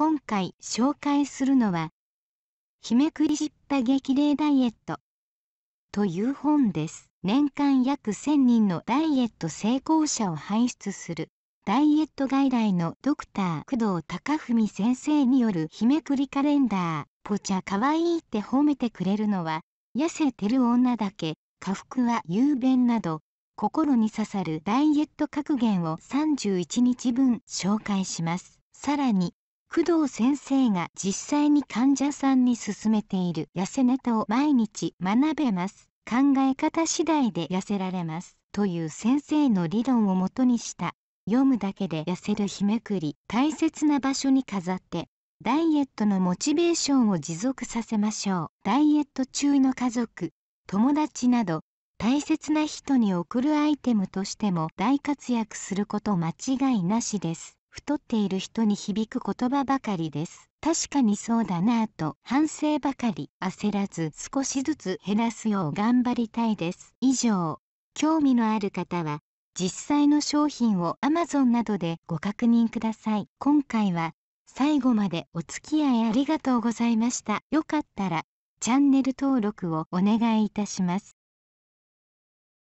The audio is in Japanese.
今回紹介するのは、日めくりっぱ激励ダイエットという本です。年間約1000人のダイエット成功者を輩出する、ダイエット外来のドクター工藤隆文先生による日めくりカレンダー、ポチャかわいいって褒めてくれるのは、痩せてる女だけ、下腹は雄弁など、心に刺さるダイエット格言を31日分紹介します。さらに、工藤先生が実際に患者さんに勧めている痩せネタを毎日学べます考え方次第で痩せられますという先生の理論をもとにした読むだけで痩せる日めくり大切な場所に飾ってダイエットのモチベーションを持続させましょうダイエット中の家族友達など大切な人に贈るアイテムとしても大活躍すること間違いなしです太っている人に響く言葉ばかりです確かにそうだなぁと反省ばかり焦らず少しずつ減らすよう頑張りたいです以上興味のある方は実際の商品を Amazon などでご確認ください今回は最後までお付き合いありがとうございましたよかったらチャンネル登録をお願いいたします